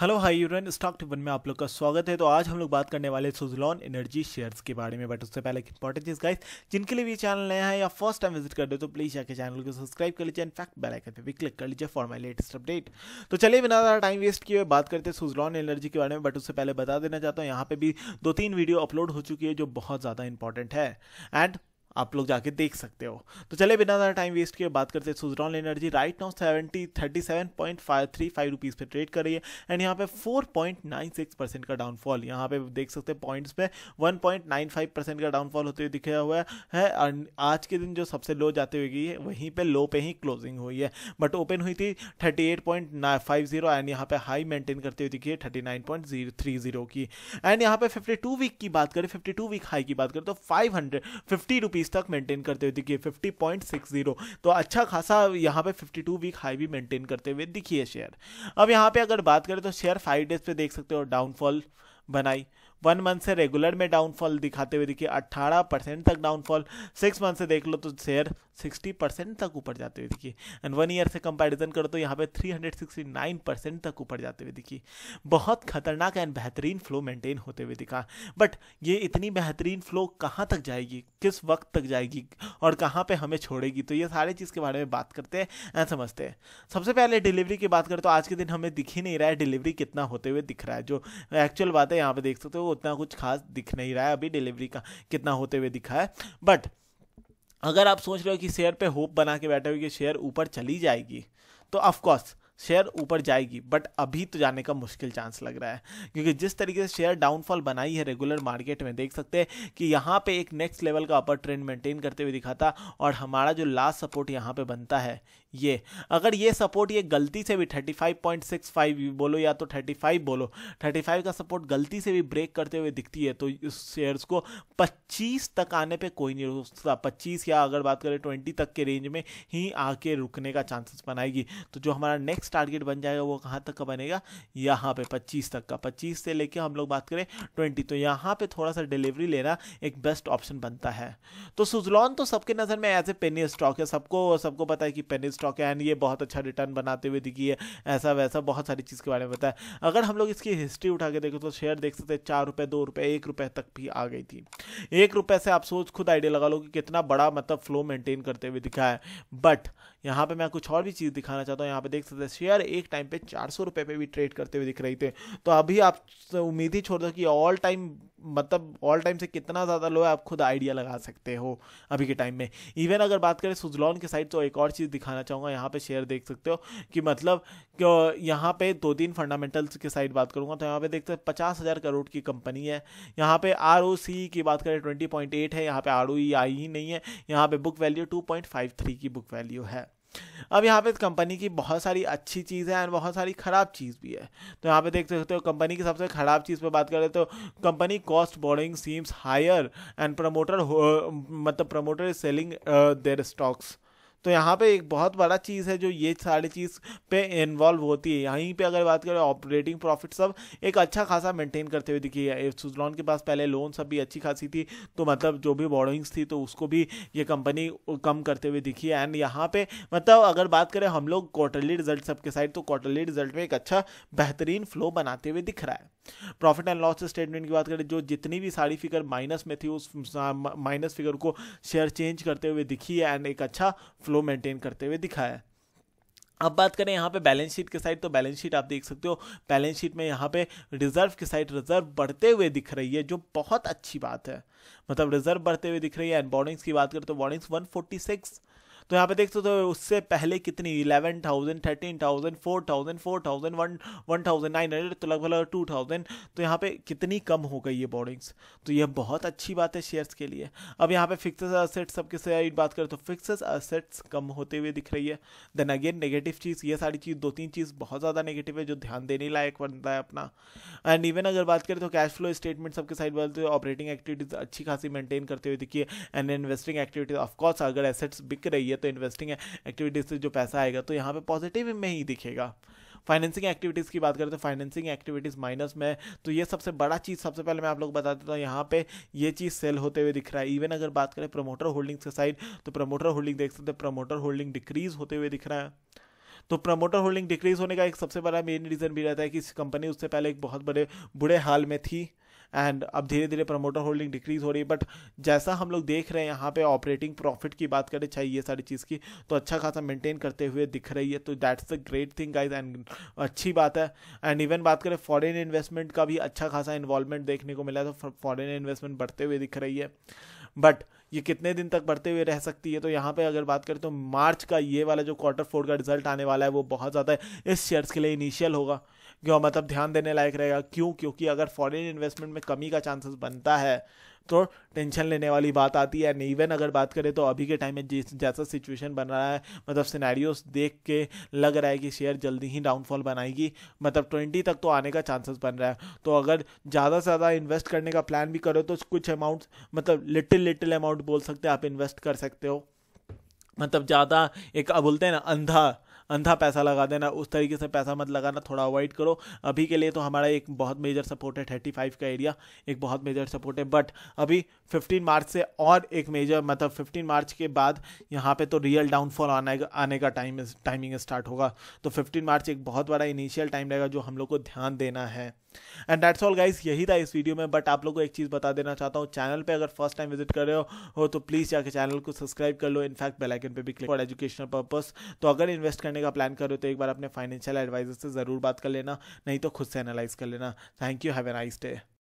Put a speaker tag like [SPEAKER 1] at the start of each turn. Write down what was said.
[SPEAKER 1] hello hi यूरन stock टिपन में आप लोग का स्वागत है तो आज हम लोग बात करने वाले सुजलॉन एनर्जी शेयर्स के बारे में बट उससे पहले एक इंपॉर्टेंट चीज गाइस जिनके लिए भी चैनल नया है या फर्स्ट टाइम विजिट कर दे तो प्लीज जाकर चैनल को सब्सक्राइब कर लीजिए इनफैक्ट बेल आइकन पे भी क्लिक कर लीजिए फॉर माई लेटेस्ट अपडेट तो चलिए बिना ज़्यादा टाइम वेस्ट किए बात करते हैं सुजलॉन एनर्जी के बारे में बट उससे पहले बता देना चाहता हूँ यहाँ पे भी दो तीन वीडियो अपलोड हो चुकी है जो बहुत ज़्यादा इंपॉर्टेंट है एंड आप लोग जाके देख सकते हो तो चले बिना ज़्यादा टाइम वेस्ट किए बात करते हैं Suzlon Energy right now seventy thirty seven point five three five rupees पर ट्रेड कर रही है एंड यहाँ पे four point nine six percent का डाउनफॉल यहाँ पे देख सकते हैं पॉइंट्स पे one point nine five percent का डाउनफॉल होते हुए दिखाया हुआ है आज के दिन जो सबसे लो जाते हुए गई है वहीं पर लो पे ही क्लोजिंग हुई है बट ओपन हुई थी thirty eight point five zero and यहाँ पे हाई मेंटेन करते हुए दिखी है thirty nine point zero three zero की एंड यहाँ पे फिफ्टी टू वीक की बात करें फिफ्टी टू वीक हाई की बात करें तो फाइव हंड्रेड फिफ्टी रुपीज़ बीस तक मेंटेन करते हुए दिखिए फिफ्टी पॉइंट सिक्स जीरो तो अच्छा खासा यहाँ पे फिफ्टी टू वीक हाई भी मेंटेन करते हुए दिखिए शेयर अब यहाँ पे अगर बात करें तो शेयर फाइव डेज पे देख सकते हो डाउनफॉल बनाई वन मंथ से रेगुलर में डाउनफॉल दिखाते हुए देखिए अट्ठारह परसेंट तक डाउनफॉल सिक्स मंथ से देख लो तो शेयर सिक्सटी परसेंट तक ऊपर जाते हुए देखिए एंड वन ईयर से कंपैरिजन करो तो यहाँ पे नाइन परसेंट तक ऊपर जाते हुए देखिए बहुत खतरनाक एंड बेहतरीन फ्लो मेंटेन होते हुए दिखा बट ये इतनी बेहतरीन फ्लो कहाँ तक जाएगी किस वक्त तक जाएगी और कहाँ पर हमें छोड़ेगी तो ये सारे चीज़ के बारे में बात करते हैं एंड समझते हैं सबसे पहले डिलीवरी की बात करें तो आज के दिन हमें दिख ही नहीं रहा है डिलीवरी कितना होते हुए दिख रहा है जो एक्चुअल बात है यहाँ पर देख सकते हो उतना कुछ खास दिख नहीं रहा है अभी डिलीवरी का कितना होते हुए दिखा है बट अगर आप सोच रहे हो कि शेयर पे होप बना के बैठे हो कि शेयर ऊपर चली जाएगी तो ऑफकोर्स शेयर ऊपर जाएगी बट अभी तो जाने का मुश्किल चांस लग रहा है क्योंकि जिस तरीके से शेयर डाउनफॉल बनाई है रेगुलर मार्केट में देख सकते हैं कि यहाँ पे एक नेक्स्ट लेवल का अपर ट्रेंड मेंटेन करते हुए दिखाता और हमारा जो लास्ट सपोर्ट यहाँ पे बनता है ये अगर ये सपोर्ट ये गलती से भी थर्टी बोलो या तो थर्टी बोलो थर्टी का सपोर्ट गलती से भी ब्रेक करते हुए दिखती है तो इस शेयर्स को पच्चीस तक आने पर कोई नहीं रुकता पच्चीस या अगर बात करें ट्वेंटी तक के रेंज में ही आके रुकने का चांसेस बनाएगी तो जो हमारा नेक्स्ट नेक्स्ट टारगेट बन जाएगा वो कहाँ तक का बनेगा यहाँ पे 25 तक का 25 से लेके हम लोग बात करें 20 तो यहाँ पे थोड़ा सा डिलीवरी लेना एक बेस्ट ऑप्शन बनता है तो सुजलॉन तो सबके नज़र में एज ए पेनी स्टॉक है सबको सबको पता है कि पेनी स्टॉक है एंड ये बहुत अच्छा रिटर्न बनाते हुए दिखी है ऐसा वैसा बहुत सारी चीज़ के बारे में पता है अगर हम लोग इसकी हिस्ट्री उठा के देखें तो शेयर देख सकते चार रुपये दो रुपये एक रुपये तक भी आ गई थी एक रुपये से आप सोच खुद आइडिया लगा लो कि कितना बड़ा मतलब फ्लो मेंटेन करते हुए दिखा है बट यहाँ पे मैं कुछ और भी चीज़ दिखाना चाहता हूँ यहाँ पे देख सकते शेयर एक टाइम पे चार सौ रुपये पे भी ट्रेड करते हुए दिख रहे थे तो अभी आप उम्मीद ही छोड़ दो कि ऑल टाइम मतलब ऑल टाइम से कितना ज़्यादा लो है आप खुद आइडिया लगा सकते हो अभी के टाइम में इवन अगर बात करें सुजलॉन के साइड तो एक और चीज़ दिखाना चाहूँगा यहाँ पे शेयर देख सकते हो कि मतलब यहाँ पे दो तीन फंडामेंटल्स के साइड बात करूँगा तो यहाँ पे देखते हैं पचास हज़ार करोड़ की कंपनी है यहाँ पे आर की बात करें ट्वेंटी पॉइंट एट है यहाँ पर आर आई ही नहीं है यहाँ पर book value two point five three की बुक वैल्यू है अब यहाँ पे कंपनी की बहुत सारी अच्छी चीज़ है एंड बहुत सारी ख़राब चीज़ भी है तो यहाँ पे देख सकते हो कंपनी की सबसे ख़राब चीज़ पर बात करें तो company cost boarding seems higher and promoter मतलब promoter is selling their stocks तो यहाँ पे एक बहुत बड़ा चीज़ है जो ये सारी चीज़ पे इन्वॉल्व होती है यहीं पे अगर बात करें ऑपरेटिंग प्रॉफिट सब एक अच्छा खासा मेंटेन करते हुए दिखी है सुजलॉन के पास पहले लोन सब भी अच्छी खासी थी तो मतलब जो भी बॉडोइंग्स थी तो उसको भी ये कंपनी कम करते हुए दिखी है एंड यहाँ पे मतलब अगर बात करें हम लोग क्वार्टरली रिजल्ट सबके साइड तो क्वार्टरली रिजल्ट में एक अच्छा बेहतरीन फ्लो बनाते हुए दिख रहा है प्रॉफिट एंड लॉस स्टेटमेंट की बात करें जो जितनी भी सारी फिगर माइनस में थी उस माइनस फिगर को शेयर चेंज करते हुए दिखी है एंड एक अच्छा फ्लो मेंटेन करते हुए दिखा है अब बात करें यहाँ पे बैलेंस शीट के साइड तो बैलेंस शीट आप देख सकते हो बैलेंस शीट में यहाँ पे रिजर्व के साइड रिजर्व बढ़ते हुए दिख रही है जो बहुत अच्छी बात है मतलब रिजर्व बढ़ते हुए दिख रही है एंड बॉर्डिंग्स की बात करें तो बॉर्डिंग्स 146 तो यहाँ पे देख सकते हो तो उससे पहले कितनी eleven thousand thirteen thousand four thousand four thousand one one thousand nine hundred तो लगभग टू थाउजेंड तो यहाँ पे कितनी कम हो गई है बोर्डिंग्स तो यह बहुत अच्छी बात है शेयर्स के लिए अब यहाँ पे फिक्स असेट्स सबके से बात करें तो फिक्स असेट्स कम होते हुए दिख रही है देन अगेन नेगेटिव चीज़ ये सारी चीज़ दो तीन चीज़ बहुत ज़्यादा नेगेटिव है जो ध्यान देने लायक बनता है अपना एंड इवन अगर बात करें तो कैश फ्लो स्टेटमेंट सबके साइड बोलते हैं ऑपरेटिंग एक्टिविटीज़ अच्छी खासी मेंटेन करते हुए दिखिए एंड इन्वेस्टिंग एक्टिविटीज़ ऑफकोर्स अगर एसेट्स बिक रही है है तो इन्वेस्टिंग एक्टिविटीज़ से जो पैसा आएगा तो यहाँ पर पॉजिटिव में ही दिखेगा फाइनेंसिंग एक्टिविटीज़ की बात करें तो फाइनेंसिंग एक्टिविटीज़ माइनस में तो ये सबसे बड़ा चीज़ सबसे पहले मैं आप लोग बता देता हूँ यहाँ पे ये चीज़ सेल होते हुए दिख रहा है इवन अगर बात करें प्रमोटर होल्डिंग्स के साइड तो प्रमोटर होल्डिंग देख सकते हैं प्रमोटर होल्डिंग डिक्रीज होते हुए दिख रहा है तो प्रमोटर होल्डिंग डिक्रीज होने का एक सबसे बड़ा मेन रीज़न भी रहता है कि इस कंपनी उससे पहले एक बहुत बड़े बुरे हाल में थी एंड अब धीरे धीरे प्रमोटर होल्डिंग डिक्रीज हो रही है बट जैसा हम लोग देख रहे हैं यहाँ पे ऑपरेटिंग प्रॉफिट की बात करें चाहिए ये सारी चीज़ की तो अच्छा खासा मेंटेन करते हुए दिख रही है तो that's the great thing guys and अच्छी बात है एंड इवन बात करें फॉरेन इन्वेस्टमेंट का भी अच्छा खासा इन्वॉल्वमेंट देखने को मिला तो फॉरेन इन्वेस्टमेंट बढ़ते हुए दिख रही है बट ये कितने दिन तक बढ़ते हुए रह सकती है तो यहाँ पे अगर बात करें तो मार्च का ये वाला जो क्वार्टर फोर का रिजल्ट आने वाला है वो बहुत ज़्यादा इस शेयर्स के लिए इनिशियल होगा क्यों मतलब ध्यान देने लायक रहेगा क्यों क्योंकि अगर फॉरेन इन्वेस्टमेंट में कमी का चांसेस बनता है तो टेंशन लेने वाली बात आती है एंड इवन अगर बात करें तो अभी के टाइम में जिस जैसा सिचुएशन बन रहा है मतलब सिनेरियोस देख के लग रहा है कि शेयर जल्दी ही डाउनफॉल बनाएगी मतलब ट्वेंटी तक तो आने का चांसेस बन रहा है तो अगर ज़्यादा से ज़्यादा इन्वेस्ट करने का प्लान भी करो तो कुछ अमाउंट मतलब लिटिल लिटिल अमाउंट बोल सकते हैं आप इन्वेस्ट कर सकते हो मतलब ज़्यादा एक बोलते हैं ना अंधा अंधा पैसा लगा देना उस तरीके से पैसा मत लगाना थोड़ा अवॉइड करो अभी के लिए तो हमारा एक बहुत मेजर सपोर्ट है थर्टी फाइव का एरिया एक बहुत मेजर सपोर्ट है बट अभी फिफ्टीन मार्च से और एक मेजर मतलब फिफ्टीन मार्च के बाद यहाँ पे तो रियल डाउनफॉल आने का आने का टाइम टाइमिंग स्टार्ट होगा तो फिफ्टीन मार्च एक बहुत बड़ा इनिशियल टाइम रहेगा जो हम लोग को ध्यान देना है एंड डेट्स ऑल गाइज यही था इस वीडियो में बट आप लोग को एक चीज़ बता देना चाहता हूँ चैनल पर अगर फर्स्ट टाइम विजिट कर रहे हो, हो तो प्लीज़ जाकर चैनल को सब्सक्राइब कर लो इनफैक्ट बेलाइकन पर भी क्लिक फॉर एजुकेशनल पर्पज तो अगर इन्वेस्ट करने का प्लान करो तो एक बार अपने फाइनेंशियल एडवाइजर से ज़रूर बात कर लेना नहीं तो खुद से एनालाइज कर लेना thank you have a nice day